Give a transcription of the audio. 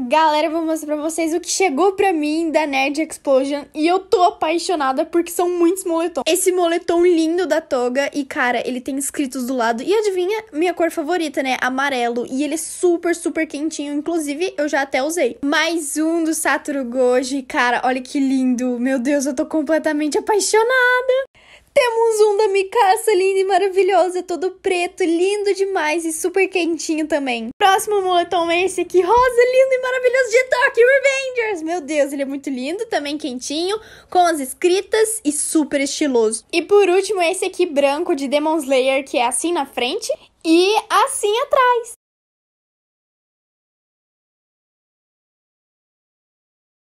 Galera, vou mostrar pra vocês o que chegou pra mim da Nerd Explosion e eu tô apaixonada porque são muitos moletons. Esse moletom lindo da toga e, cara, ele tem escritos do lado. E adivinha minha cor favorita, né? Amarelo. E ele é super, super quentinho. Inclusive, eu já até usei. Mais um do Satoru Goji. Cara, olha que lindo. Meu Deus, eu tô completamente apaixonada. Temos um da Mikaça, lindo e maravilhoso, é todo preto, lindo demais e super quentinho também. Próximo moletom é esse aqui, rosa, lindo e maravilhoso de Tokyo Revengers. Meu Deus, ele é muito lindo, também quentinho, com as escritas e super estiloso. E por último, é esse aqui branco de Demon Slayer, que é assim na frente e assim atrás.